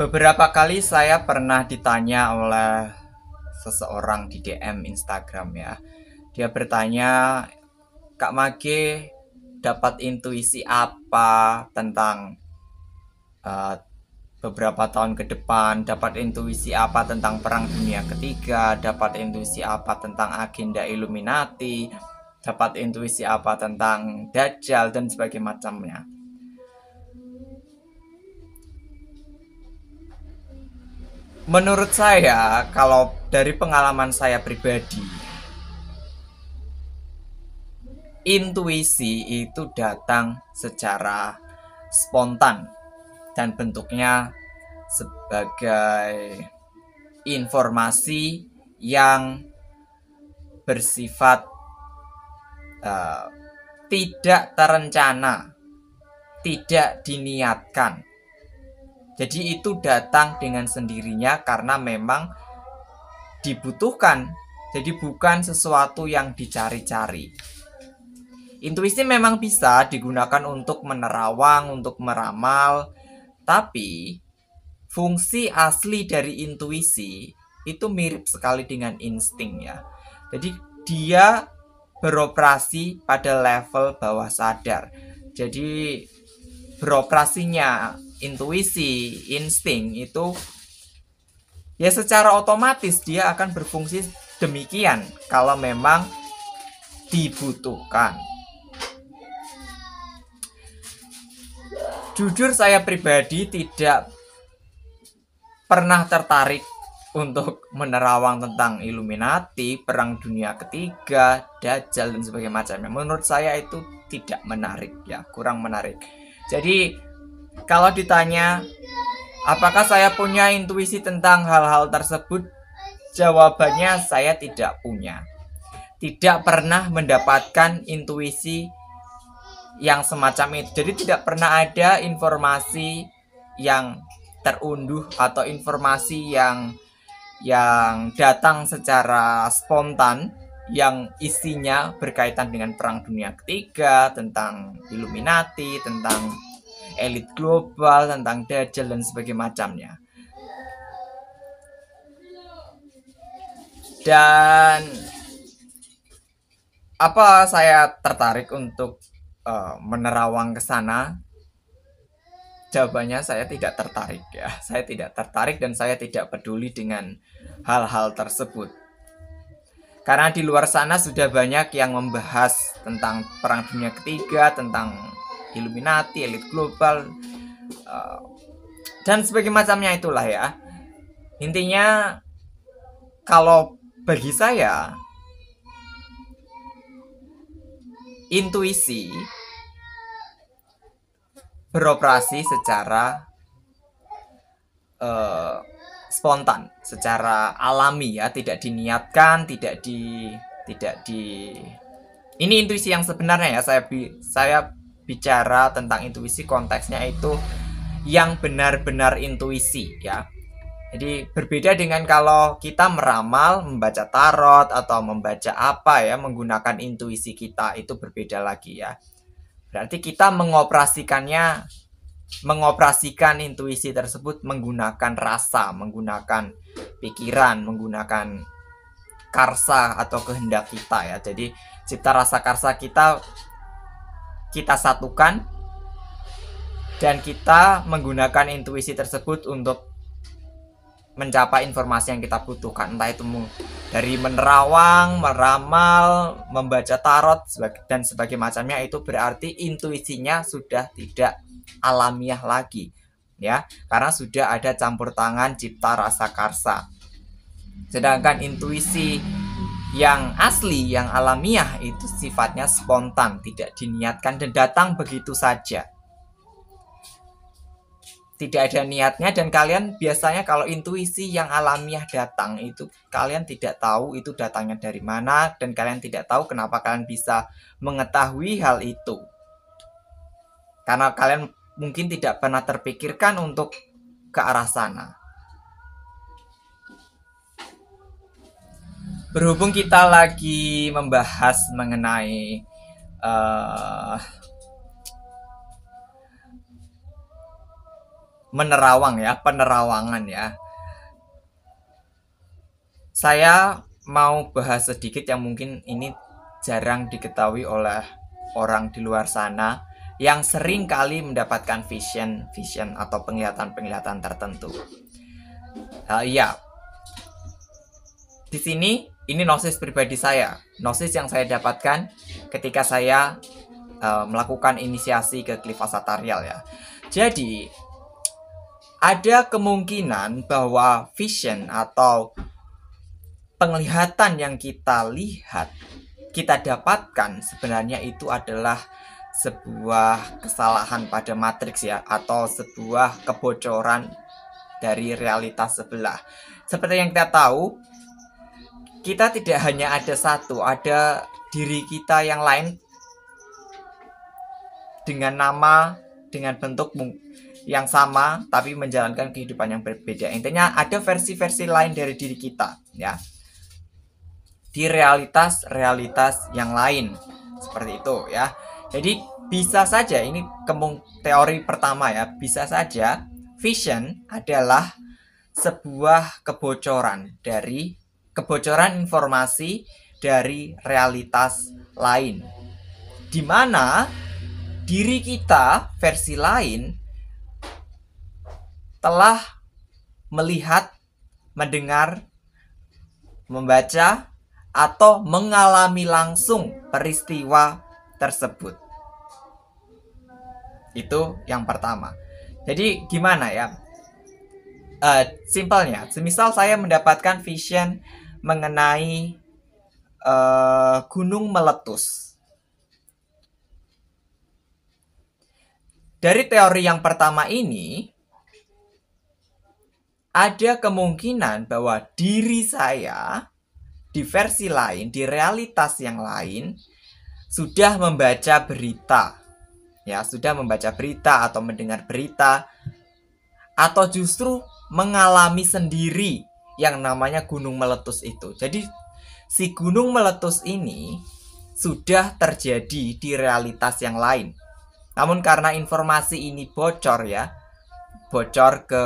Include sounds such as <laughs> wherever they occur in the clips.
Beberapa kali saya pernah ditanya oleh seseorang di DM Instagram ya. Dia bertanya, "Kak Mage, dapat intuisi apa tentang uh, beberapa tahun ke depan, dapat intuisi apa tentang Perang Dunia Ketiga, dapat intuisi apa tentang agenda Illuminati, dapat intuisi apa tentang Dajjal dan sebagainya macamnya. menurut saya kalau dari pengalaman saya pribadi intuisi itu datang secara spontan dan bentuknya sebagai informasi yang bersifat uh, tidak terencana, tidak diniatkan. Jadi itu datang dengan sendirinya karena memang dibutuhkan. Jadi bukan sesuatu yang dicari-cari. Intuisi memang bisa digunakan untuk menerawang, untuk meramal, tapi fungsi asli dari intuisi itu mirip sekali dengan insting ya. Jadi dia beroperasi pada level bawah sadar. Jadi beroperasinya intuisi, insting itu ya secara otomatis dia akan berfungsi demikian kalau memang dibutuhkan. Jujur saya pribadi tidak pernah tertarik untuk menerawang tentang Illuminati, Perang Dunia Ketiga, Dajjal dan sebagainya Menurut saya itu tidak menarik ya, kurang menarik. Jadi kalau ditanya, apakah saya punya intuisi tentang hal-hal tersebut? Jawabannya saya tidak punya. Tidak pernah mendapatkan intuisi yang semacam itu. Jadi tidak pernah ada informasi yang terunduh atau informasi yang yang datang secara spontan yang isinya berkaitan dengan perang dunia ketiga tentang Illuminati tentang elit global, tentang Dajjal dan sebagainya macamnya. Dan apa saya tertarik untuk uh, menerawang ke sana? Jawabannya saya tidak tertarik ya. <laughs> Saya tidak tertarik dan saya tidak peduli dengan hal-hal tersebut. Karena di luar sana sudah banyak yang membahas tentang perang dunia ketiga, tentang Illuminati, elit global, uh, dan sebagai macamnya itulah ya. Intinya kalau bagi saya intuisi beroperasi secara uh, spontan, secara alami ya, tidak diniatkan, tidak di tidak di ini intuisi yang sebenarnya ya saya saya bicara tentang intuisi konteksnya itu yang benar-benar intuisi ya. Jadi berbeda dengan kalau kita meramal, membaca tarot atau membaca apa ya menggunakan intuisi kita itu berbeda lagi ya. Berarti kita mengoperasikannya mengoperasikan intuisi tersebut menggunakan rasa, menggunakan pikiran, menggunakan karsa atau kehendak kita ya. Jadi cipta rasa karsa kita kita satukan dan kita menggunakan intuisi tersebut untuk mencapai informasi yang kita butuhkan entah itu dari menerawang, meramal, membaca tarot dan sebagainya macamnya itu berarti intuisinya sudah tidak alamiah lagi ya karena sudah ada campur tangan cipta rasa karsa sedangkan intuisi yang asli, yang alamiah itu sifatnya spontan, tidak diniatkan dan datang begitu saja. Tidak ada niatnya dan kalian biasanya kalau intuisi yang alamiah datang itu kalian tidak tahu itu datangnya dari mana dan kalian tidak tahu kenapa kalian bisa mengetahui hal itu. Karena kalian mungkin tidak pernah terpikirkan untuk ke arah sana. berhubung kita lagi membahas mengenai uh, menerawang ya, penerawangan ya. Saya mau bahas sedikit yang mungkin ini jarang diketahui oleh orang di luar sana yang sering kali mendapatkan vision vision atau penglihatan-penglihatan tertentu. Uh, ya Di sini ini nosis pribadi saya, nosis yang saya dapatkan ketika saya uh, melakukan inisiasi ke Cliff Asatarial ya. Jadi ada kemungkinan bahwa vision atau penglihatan yang kita lihat, kita dapatkan sebenarnya itu adalah sebuah kesalahan pada matriks ya atau sebuah kebocoran dari realitas sebelah. Seperti yang kita tahu, kita tidak hanya ada satu, ada diri kita yang lain dengan nama, dengan bentuk yang sama tapi menjalankan kehidupan yang berbeda. Intinya ada versi-versi lain dari diri kita, ya. Di realitas-realitas yang lain. Seperti itu, ya. Jadi bisa saja ini kemung teori pertama ya, bisa saja vision adalah sebuah kebocoran dari kebocoran informasi dari realitas lain. Di mana diri kita versi lain telah melihat, mendengar, membaca, atau mengalami langsung peristiwa tersebut. Itu yang pertama. Jadi gimana ya? uh, simpelnya semisal saya mendapatkan vision mengenai uh, gunung meletus dari teori yang pertama ini ada kemungkinan bahwa diri saya di versi lain di realitas yang lain sudah membaca berita ya sudah membaca berita atau mendengar berita atau justru mengalami sendiri yang namanya gunung meletus itu. Jadi si gunung meletus ini sudah terjadi di realitas yang lain. Namun karena informasi ini bocor ya, bocor ke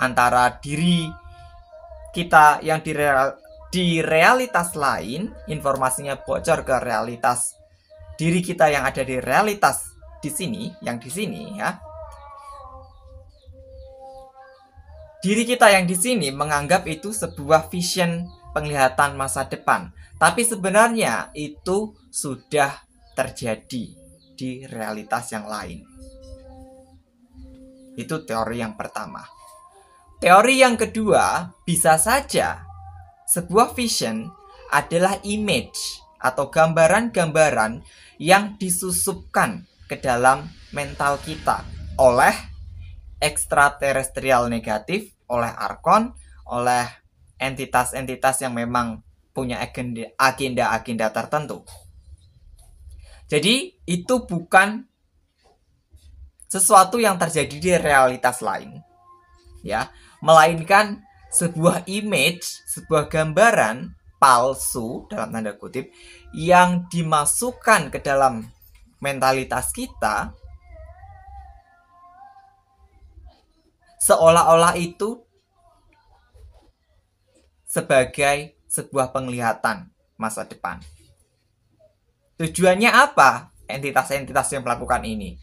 antara diri kita yang di real, di realitas lain, informasinya bocor ke realitas diri kita yang ada di realitas di sini, yang di sini ya. diri kita yang di sini menganggap itu sebuah vision penglihatan masa depan, tapi sebenarnya itu sudah terjadi di realitas yang lain. Itu teori yang pertama. Teori yang kedua, bisa saja sebuah vision adalah image atau gambaran-gambaran yang disusupkan ke dalam mental kita oleh ekstraterestrial negatif oleh Arkon, oleh entitas-entitas yang memang punya agenda-agenda tertentu. Jadi itu bukan sesuatu yang terjadi di realitas lain. Ya, melainkan sebuah image, sebuah gambaran palsu dalam tanda kutip yang dimasukkan ke dalam mentalitas kita seolah-olah itu sebagai sebuah penglihatan masa depan. Tujuannya apa entitas-entitas yang melakukan ini?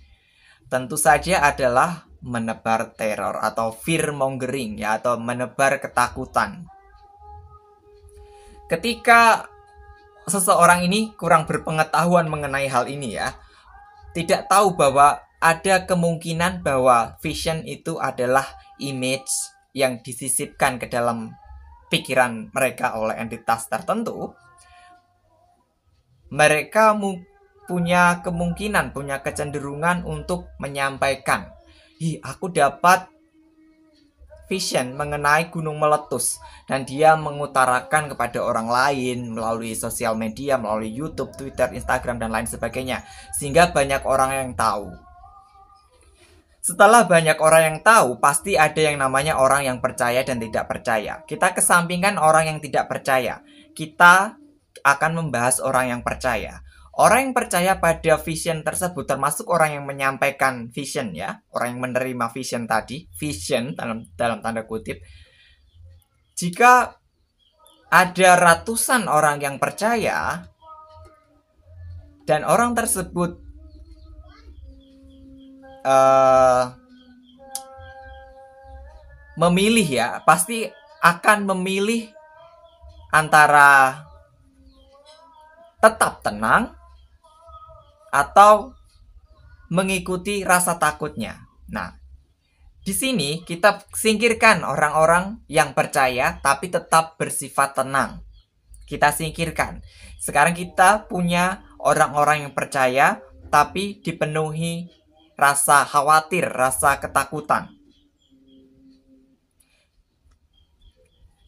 Tentu saja adalah menebar teror atau fear mongering ya atau menebar ketakutan. Ketika seseorang ini kurang berpengetahuan mengenai hal ini ya, tidak tahu bahwa ada kemungkinan bahwa vision itu adalah image yang disisipkan ke dalam pikiran mereka oleh entitas tertentu, mereka punya kemungkinan, punya kecenderungan untuk menyampaikan, "Hi, aku dapat vision mengenai gunung meletus." Dan dia mengutarakan kepada orang lain melalui sosial media, melalui YouTube, Twitter, Instagram dan lain sebagainya, sehingga banyak orang yang tahu. Setelah banyak orang yang tahu, pasti ada yang namanya orang yang percaya dan tidak percaya. Kita kesampingkan orang yang tidak percaya. Kita akan membahas orang yang percaya. Orang yang percaya pada vision tersebut termasuk orang yang menyampaikan vision ya, orang yang menerima vision tadi, vision dalam dalam tanda kutip. Jika ada ratusan orang yang percaya dan orang tersebut Eh, memilih ya pasti akan memilih antara tetap tenang atau mengikuti rasa takutnya. Nah, di sini kita singkirkan orang-orang yang percaya tapi tetap bersifat tenang. Kita singkirkan. Sekarang kita punya orang-orang yang percaya tapi dipenuhi rasa khawatir, rasa ketakutan.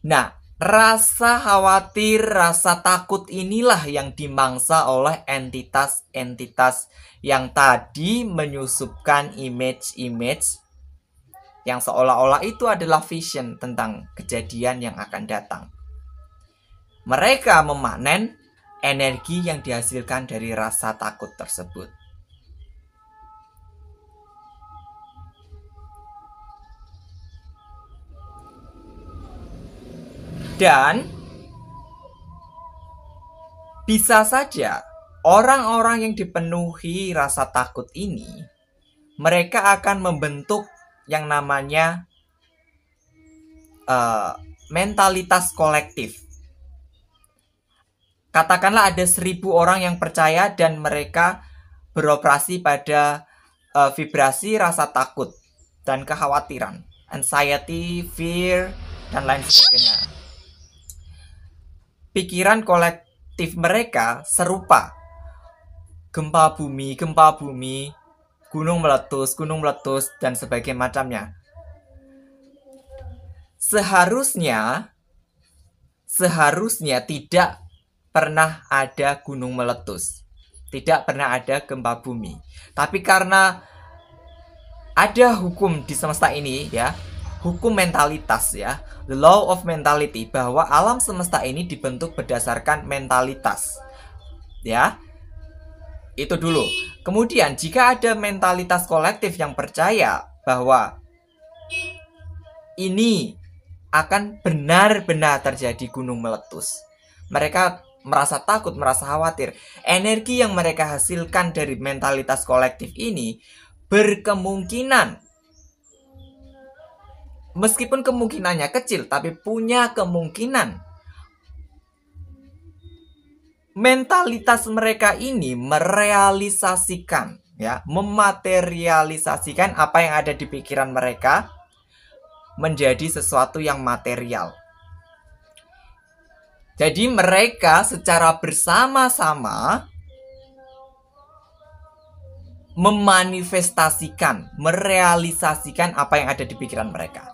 Nah, rasa khawatir, rasa takut inilah yang dimangsa oleh entitas-entitas yang tadi menyusupkan image-image yang seolah-olah itu adalah vision tentang kejadian yang akan datang. Mereka memanen energi yang dihasilkan dari rasa takut tersebut. Dan bisa saja orang-orang yang dipenuhi rasa takut ini mereka akan membentuk yang namanya uh, mentalitas kolektif. Katakanlah ada seribu orang yang percaya dan mereka beroperasi pada uh, vibrasi rasa takut dan kekhawatiran, anxiety, fear, dan lain sebagainya pikiran kolektif mereka serupa. Gempa bumi, gempa bumi, gunung meletus, gunung meletus, dan sebagainya macamnya. Seharusnya, seharusnya tidak pernah ada gunung meletus. Tidak pernah ada gempa bumi. Tapi karena ada hukum di semesta ini ya, hukum mentalitas ya, the law of mentality bahwa alam semesta ini dibentuk berdasarkan mentalitas. Ya. Itu dulu. Kemudian jika ada mentalitas kolektif yang percaya bahwa ini akan benar-benar terjadi gunung meletus. Mereka merasa takut, merasa khawatir. Energi yang mereka hasilkan dari mentalitas kolektif ini berkemungkinan Meskipun kemungkinannya kecil, tapi punya kemungkinan. Mentalitas mereka ini merealisasikan, ya, mematerialisasikan apa yang ada di pikiran mereka menjadi sesuatu yang material. Jadi mereka secara bersama-sama memanifestasikan, merealisasikan apa yang ada di pikiran mereka.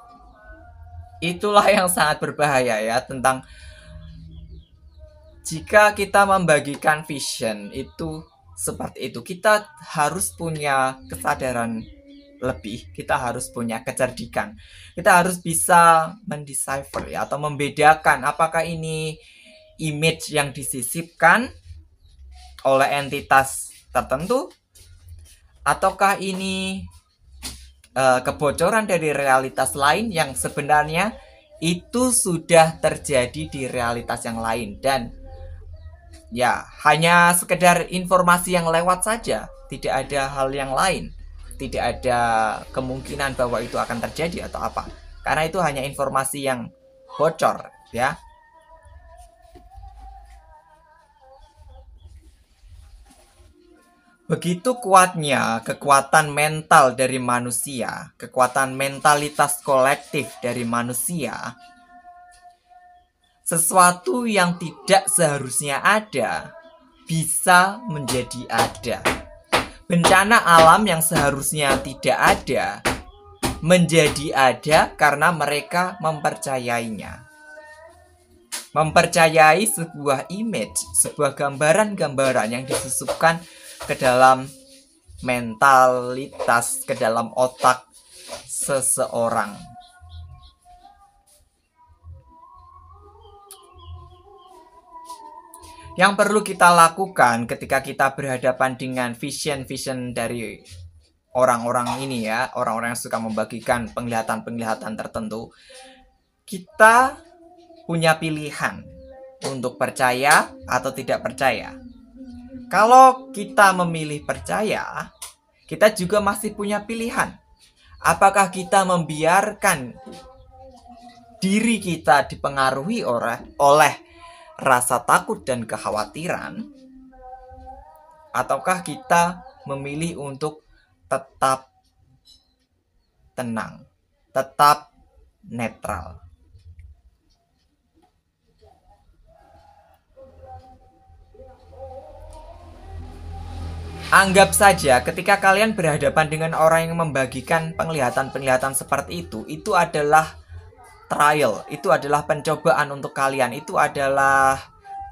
Itulah yang sangat berbahaya ya tentang jika kita membagikan vision itu seperti itu. Kita harus punya kesadaran lebih, kita harus punya kecerdikan. Kita harus bisa mendecipher ya atau membedakan apakah ini image yang disisipkan oleh entitas tertentu ataukah ini uh, kebocoran dari realitas lain yang sebenarnya itu sudah terjadi di realitas yang lain dan ya hanya sekedar informasi yang lewat saja tidak ada hal yang lain tidak ada kemungkinan bahwa itu akan terjadi atau apa karena itu hanya informasi yang bocor ya Begitu kuatnya kekuatan mental dari manusia, kekuatan mentalitas kolektif dari manusia, sesuatu yang tidak seharusnya ada bisa menjadi ada. Bencana alam yang seharusnya tidak ada menjadi ada karena mereka mempercayainya. Mempercayai sebuah image, sebuah gambaran-gambaran yang disusupkan ke dalam mentalitas, ke dalam otak seseorang. Yang perlu kita lakukan ketika kita berhadapan dengan vision-vision dari orang-orang ini ya, orang-orang yang suka membagikan penglihatan-penglihatan tertentu, kita punya pilihan untuk percaya atau tidak percaya. Kalau kita memilih percaya, kita juga masih punya pilihan. Apakah kita membiarkan diri kita dipengaruhi oleh, oleh rasa takut dan kekhawatiran, ataukah kita memilih untuk tetap tenang, tetap netral? Anggap saja ketika kalian berhadapan dengan orang yang membagikan penglihatan-penglihatan seperti itu, itu adalah trial, itu adalah pencobaan untuk kalian, itu adalah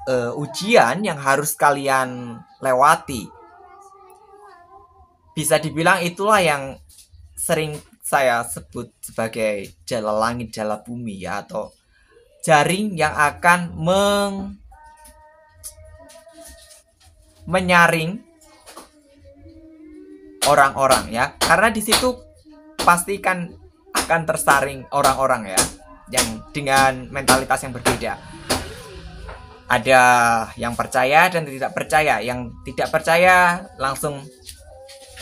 uh, ujian yang harus kalian lewati. Bisa dibilang itulah yang sering saya sebut sebagai jala langit, jala bumi ya atau jaring yang akan meng menyaring orang-orang ya karena di situ pastikan akan tersaring orang-orang ya yang dengan mentalitas yang berbeda ada yang percaya dan tidak percaya yang tidak percaya langsung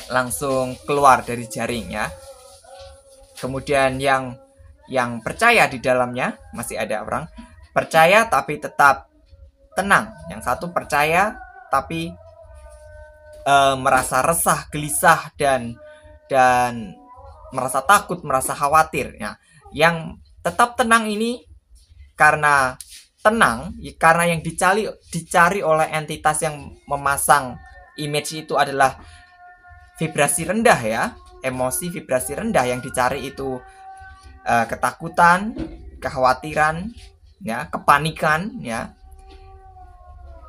langsung keluar dari jaring ya kemudian yang yang percaya di dalamnya masih ada orang percaya tapi tetap tenang yang satu percaya tapi uh, merasa resah, gelisah dan dan merasa takut, merasa khawatir. Ya, yang tetap tenang ini karena tenang ya, karena yang dicari dicari oleh entitas yang memasang image itu adalah vibrasi rendah ya emosi vibrasi rendah yang dicari itu uh, ketakutan kekhawatiran ya kepanikan ya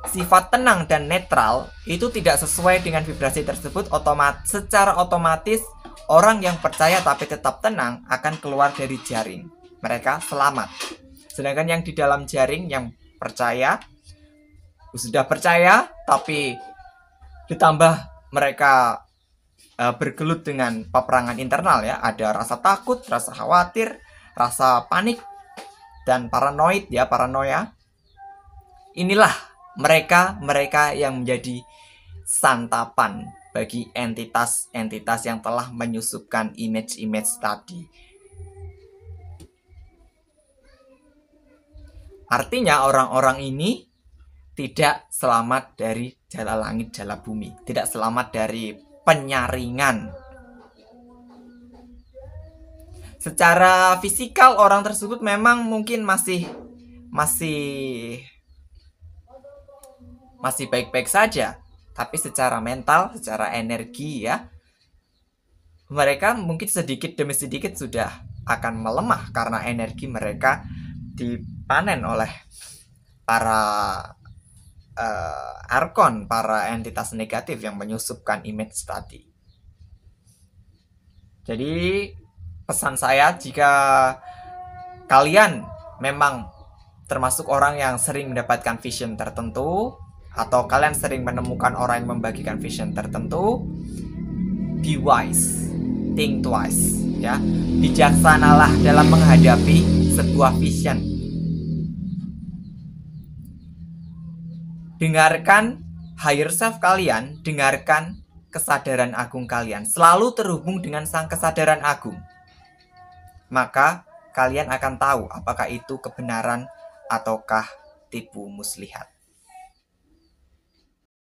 sifat tenang dan netral itu tidak sesuai dengan vibrasi tersebut otomat secara otomatis orang yang percaya tapi tetap tenang akan keluar dari jaring mereka selamat sedangkan yang di dalam jaring yang percaya sudah percaya tapi ditambah mereka uh, bergelut dengan peperangan internal ya ada rasa takut rasa khawatir rasa panik dan paranoid ya paranoia inilah mereka-mereka yang menjadi santapan bagi entitas-entitas yang telah menyusupkan image-image tadi. Artinya orang-orang ini tidak selamat dari jala langit, jala bumi. Tidak selamat dari penyaringan. Secara fisikal orang tersebut memang mungkin masih masih masih baik-baik saja, tapi secara mental, secara energi ya, mereka mungkin sedikit demi sedikit sudah akan melemah karena energi mereka dipanen oleh para uh, arkon, para entitas negatif yang menyusupkan image tadi. Jadi pesan saya jika kalian memang termasuk orang yang sering mendapatkan vision tertentu, atau kalian sering menemukan orang yang membagikan vision tertentu, be wise, think twice, ya. Bijaksanalah dalam menghadapi sebuah vision. Dengarkan higher self kalian, dengarkan kesadaran agung kalian. Selalu terhubung dengan sang kesadaran agung. Maka kalian akan tahu apakah itu kebenaran ataukah tipu muslihat.